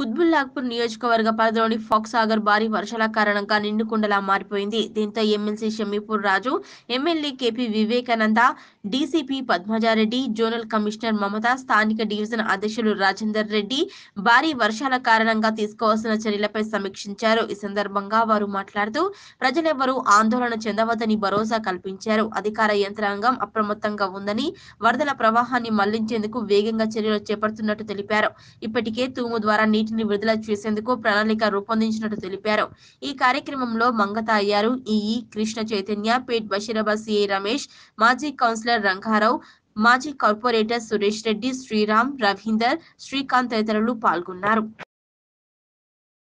కుత్బుల్లాగ్పూర్ నియోజకవర్గ పరిధిలోని ఫాక్సాగర్ భారీ వర్షాల కారణంగా నిండుకుండలా మారిపోయింది దీంతో MLC Shamipur Raju MLA KP Vivekananda DCP Padmaja Reddy zonal commissioner Mamata స్థానిక డివిజన్ అధ్యక్షులు రాజేందర్ రెడ్డి భారీ వర్షాల కారణంగా తీసుకోవాల్సిన చర్యలపై సమీక్షించారు ఈ సందర్భంగా వారు మాట్లాడుతూ ప్రజలెవరూ ఆందోళన చెందవద్దని భరోసా కల్పించారు అధికార యంత్రాంగం అప్రమత్తంగా ఉందని వరదల ప్రవాహాన్ని మళ్లించేందుకు వేగంగా చర్యలు చేపడుతున్నట్టు తెలిపారు ఇప్పటికే తూము ద్వారా నీటిని విడుదల చేసేందుకు ప్రణాళిక రూపొందించినట్టు తెలిపారు ఈ కార్యక్రమంలో మంగత అయ్యారు ఈ కృష్ణ చైతన్య పేట్ బషీరాబాద్ సిఐ రమేష్ మాజీ కౌన్సిలర్ రంగారావు మాజీ కార్పొరేటర్ సురేష్ రెడ్డి శ్రీరామ్ రవీందర్ శ్రీకాంత్ తదితరులు పాల్గొన్నారు